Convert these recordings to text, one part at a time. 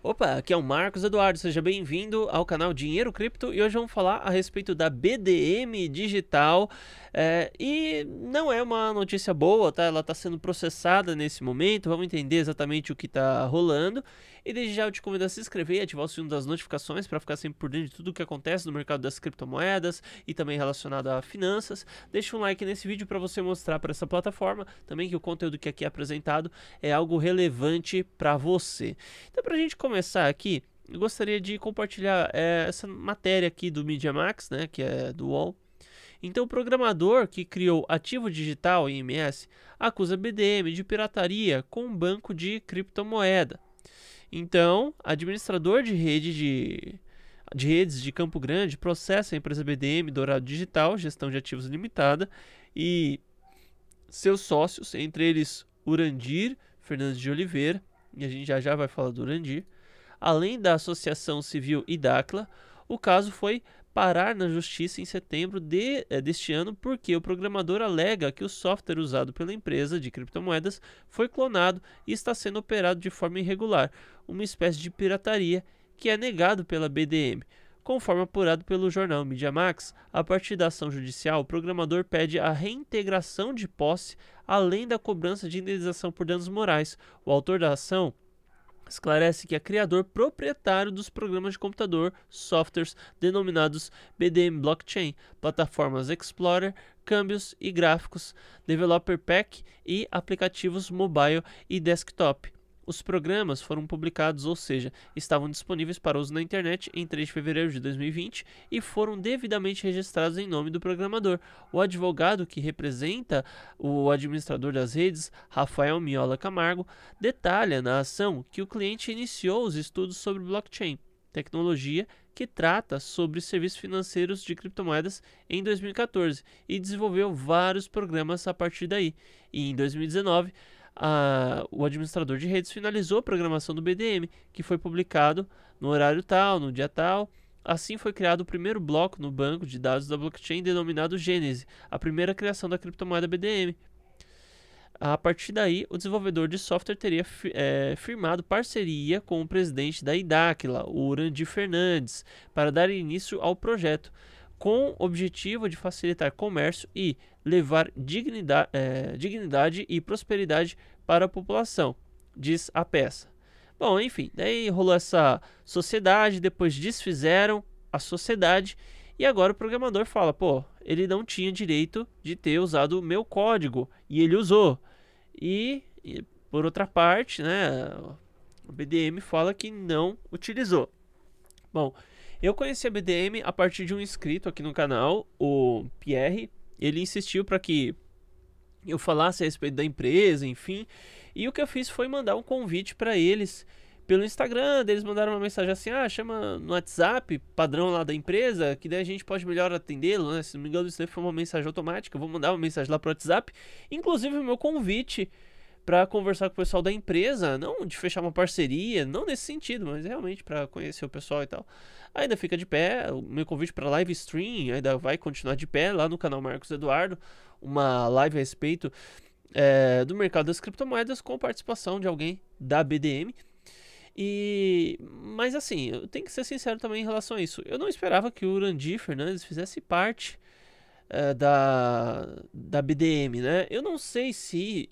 Opa, aqui é o Marcos Eduardo, seja bem-vindo ao canal Dinheiro Cripto e hoje vamos falar a respeito da BDM Digital é, e não é uma notícia boa, tá? Ela está sendo processada nesse momento, vamos entender exatamente o que está rolando e desde já eu te convido a se inscrever e ativar o sino das notificações para ficar sempre por dentro de tudo o que acontece no mercado das criptomoedas e também relacionado a finanças. Deixa um like nesse vídeo para você mostrar para essa plataforma também que o conteúdo que aqui é apresentado é algo relevante para você. Então, para a gente começar começar aqui, eu gostaria de compartilhar é, essa matéria aqui do Media Max, né, que é do UOL. Então, o programador que criou Ativo Digital, IMS, acusa BDM de pirataria com um banco de criptomoeda. Então, administrador de rede de, de redes de Campo Grande processa a empresa BDM Dourado Digital, gestão de ativos limitada, e seus sócios, entre eles Urandir Fernandes de Oliveira, e a gente já já vai falar do Urandir, além da Associação Civil e Dacla, o caso foi parar na justiça em setembro de, é, deste ano porque o programador alega que o software usado pela empresa de criptomoedas foi clonado e está sendo operado de forma irregular, uma espécie de pirataria que é negado pela BDM. Conforme apurado pelo jornal MediaMax, a partir da ação judicial, o programador pede a reintegração de posse, além da cobrança de indenização por danos morais. O autor da ação, esclarece que é criador proprietário dos programas de computador, softwares denominados BDM Blockchain, plataformas Explorer, câmbios e gráficos, Developer Pack e aplicativos mobile e desktop. Os programas foram publicados, ou seja, estavam disponíveis para uso na internet em 3 de fevereiro de 2020 e foram devidamente registrados em nome do programador. O advogado que representa o administrador das redes, Rafael Miola Camargo, detalha na ação que o cliente iniciou os estudos sobre blockchain, tecnologia que trata sobre serviços financeiros de criptomoedas em 2014 e desenvolveu vários programas a partir daí. E em 2019, a, o administrador de redes finalizou a programação do BDM, que foi publicado no horário tal, no dia tal. Assim foi criado o primeiro bloco no banco de dados da blockchain denominado Gênese, a primeira criação da criptomoeda BDM. A partir daí, o desenvolvedor de software teria é, firmado parceria com o presidente da IDACLA, o Urandi Fernandes, para dar início ao projeto com o objetivo de facilitar comércio e levar dignidade, eh, é, dignidade e prosperidade para a população, diz a peça. Bom, enfim, daí rolou essa sociedade, depois desfizeram a sociedade e agora o programador fala, pô, ele não tinha direito de ter usado o meu código e ele usou. E, e por outra parte, né, o BDM fala que não utilizou. Bom, eu conheci a BDM a partir de um inscrito aqui no canal, o Pierre. Ele insistiu para que eu falasse a respeito da empresa, enfim. E o que eu fiz foi mandar um convite para eles pelo Instagram. Eles mandaram uma mensagem assim: ah, chama no WhatsApp, padrão lá da empresa, que daí a gente pode melhor atendê-lo, né? Se não me engano, isso foi uma mensagem automática. Eu vou mandar uma mensagem lá pro WhatsApp. Inclusive, o meu convite para conversar com o pessoal da empresa, não de fechar uma parceria, não nesse sentido, mas realmente para conhecer o pessoal e tal. Ainda fica de pé o meu convite para live stream, ainda vai continuar de pé lá no canal Marcos Eduardo, uma live a respeito é, do mercado das criptomoedas com participação de alguém da BDM. E mas assim, eu tenho que ser sincero também em relação a isso. Eu não esperava que o Randy Fernandes fizesse parte é, da, da BDM, né? Eu não sei se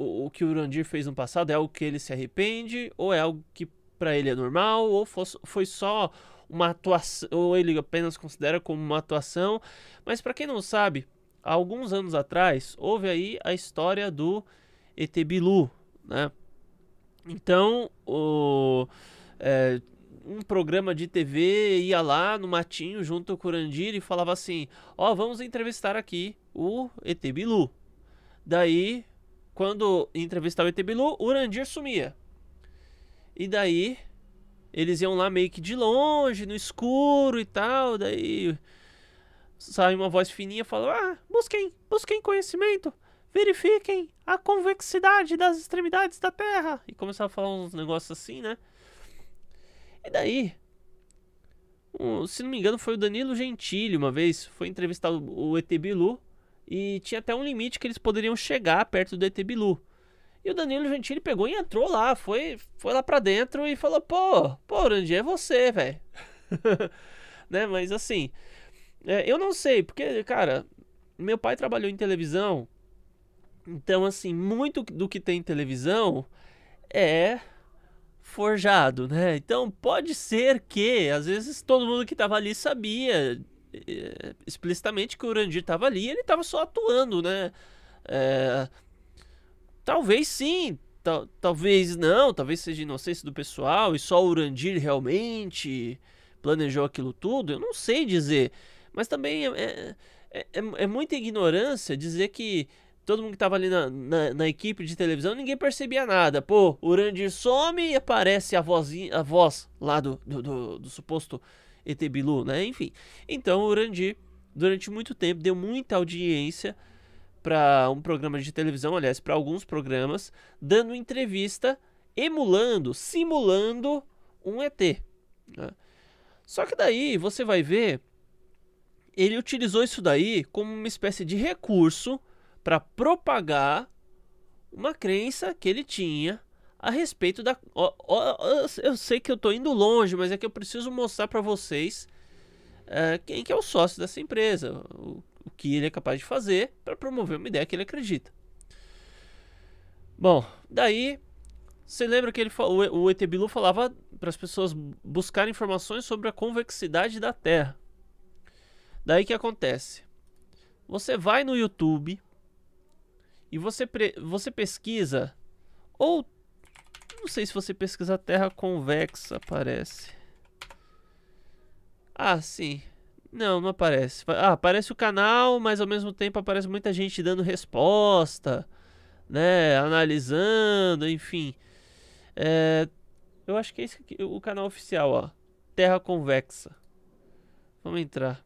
o, que o Urandir fez no passado é algo que ele se arrepende, ou é algo que para ele é normal, ou fosse, foi só uma atuação, ou ele apenas considera como uma atuação. Mas para quem não sabe, há alguns anos atrás houve aí a história do Etebilu, né? Então, o, é, um programa de TV ia lá no matinho junto com o Urandir e falava assim: "Ó, oh, vamos entrevistar aqui o Etebilu. Daí quando entrevistava o ET Bilu, o Urandir sumia. E daí eles iam lá meio que de longe, no escuro e tal. Daí sai uma voz fininha falou: Ah, busquem, busquem conhecimento, verifiquem a convexidade das extremidades da Terra. E começava a falar uns negócios assim, né? E daí, um, se não me engano, foi o Danilo Gentili uma vez, foi entrevistar o ET Bilu. E tinha até um limite que eles poderiam chegar perto do ET Bilu. E o Danilo Gentili pegou e entrou lá, foi, foi lá para dentro e falou: pô, pô, Randy, é você, velho. né? Mas assim, é, eu não sei, porque, cara, meu pai trabalhou em televisão, então, assim, muito do que tem em televisão é forjado, né? Então, pode ser que, às vezes, todo mundo que tava ali sabia é, explicitamente que o Urandir estava ali ele estava só atuando, né? É, talvez sim, tal, talvez não, talvez seja inocência do pessoal e só o Urandir realmente planejou aquilo tudo, eu não sei dizer. Mas também é, é, é, é, é muita ignorância dizer que todo mundo que estava ali na, na, na, equipe de televisão, ninguém percebia nada. Pô, o Urandir some e aparece a, vozinha, a voz lá do, do, do, do suposto ET Bilu, né? Enfim. Então, o Randy, durante muito tempo, deu muita audiência para um programa de televisão, aliás, para alguns programas, dando entrevista, emulando, simulando um ET. Né? Só que daí você vai ver, ele utilizou isso daí como uma espécie de recurso para propagar uma crença que ele tinha a respeito da. Ó, ó, eu sei que eu tô indo longe, mas é que eu preciso mostrar para vocês uh, quem que é o sócio dessa empresa, o, o que ele é capaz de fazer para promover uma ideia que ele acredita. Bom, daí você lembra que ele o, o Etebilu falava para as pessoas buscarem informações sobre a convexidade da Terra. Daí que acontece? Você vai no YouTube e você, você pesquisa ou não sei se você pesquisar terra convexa, aparece. Ah, sim. Não, não aparece. Ah, aparece o canal, mas ao mesmo tempo aparece muita gente dando resposta, né? Analisando, enfim. É, eu acho que é aqui, o canal oficial, ó. Terra Convexa. Vamos entrar.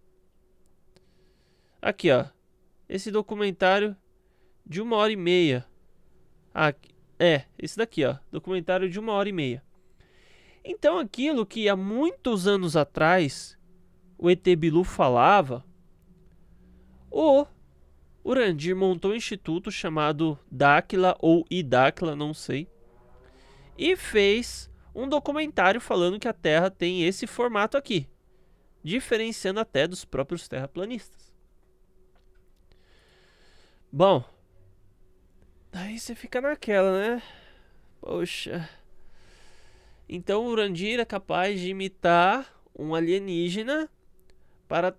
Aqui, ó. Esse documentário de uma hora e meia. Ah, aqui, é, esse daqui, ó. Documentário de uma hora e meia. Então, aquilo que há muitos anos atrás o ET Bilu falava, o Urandir montou um instituto chamado Dáquila ou Idáquila, não sei, e fez um documentário falando que a Terra tem esse formato aqui, diferenciando até dos próprios terraplanistas. Bom, Daí você fica naquela, né? Poxa. Então o Urandir é capaz de imitar um alienígena para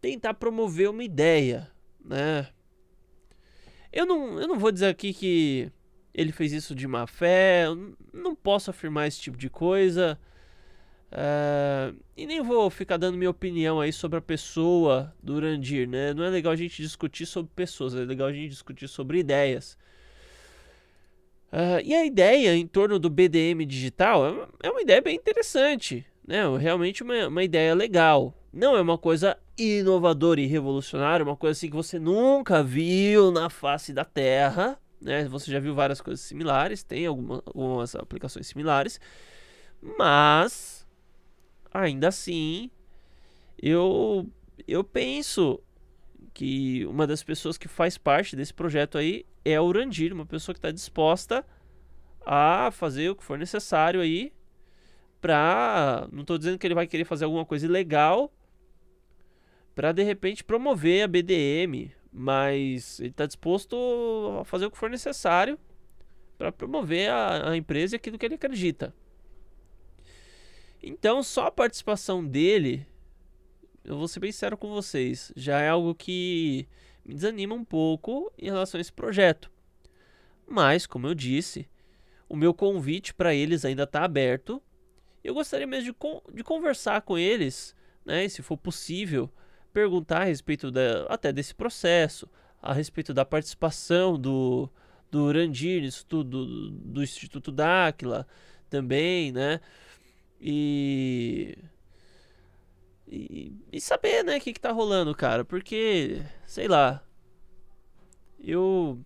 tentar promover uma ideia, né? Eu não, eu não vou dizer aqui que ele fez isso de má fé, não posso afirmar esse tipo de coisa. Uh, e nem vou ficar dando minha opinião aí sobre a pessoa do Urandir, né? Não é legal a gente discutir sobre pessoas, é legal a gente discutir sobre ideias. Uh, e a ideia em torno do BDM digital é uma, é uma ideia bem interessante, né? Realmente uma, uma ideia legal. Não é uma coisa inovadora e revolucionária, é uma coisa assim que você nunca viu na face da Terra, né? Você já viu várias coisas similares, tem alguma, algumas aplicações similares, mas Ainda assim, eu eu penso que uma das pessoas que faz parte desse projeto aí é o Urandir, uma pessoa que está disposta a fazer o que for necessário aí para, não estou dizendo que ele vai querer fazer alguma coisa ilegal para de repente promover a BDM, mas ele está disposto a fazer o que for necessário para promover a, a empresa e aquilo que ele acredita. Então, só a participação dele, eu vou ser bem sincero com vocês, já é algo que me desanima um pouco em relação a esse projeto. Mas, como eu disse, o meu convite para eles ainda está aberto. Eu gostaria mesmo de, con de conversar com eles, né, se for possível, perguntar a respeito da, até desse processo, a respeito da participação do, do Randir nisso tudo, do, do Instituto Dáquila também, né? E. E, e saber, né, o que, que tá rolando, cara. Porque, sei lá. Eu.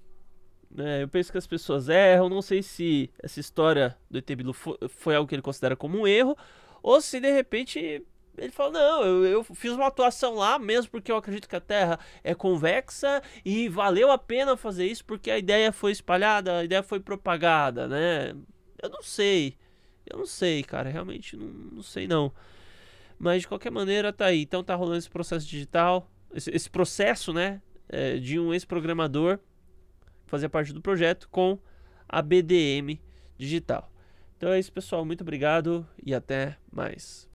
Né, eu penso que as pessoas erram. Não sei se essa história do ET Bilu foi, foi, algo que ele considera como um erro. Ou se de repente ele fala: Não, eu, eu, fiz uma atuação lá mesmo porque eu acredito que a Terra é convexa e valeu a pena fazer isso porque a ideia foi espalhada, a ideia foi propagada, né? Eu não sei. Eu não sei, cara, realmente não, não sei não. Mas de qualquer maneira tá aí. Então tá rolando esse processo digital, esse, esse processo, né, é, de um ex-programador fazer parte do projeto com a BDM digital. Então é isso, pessoal. Muito obrigado e até mais.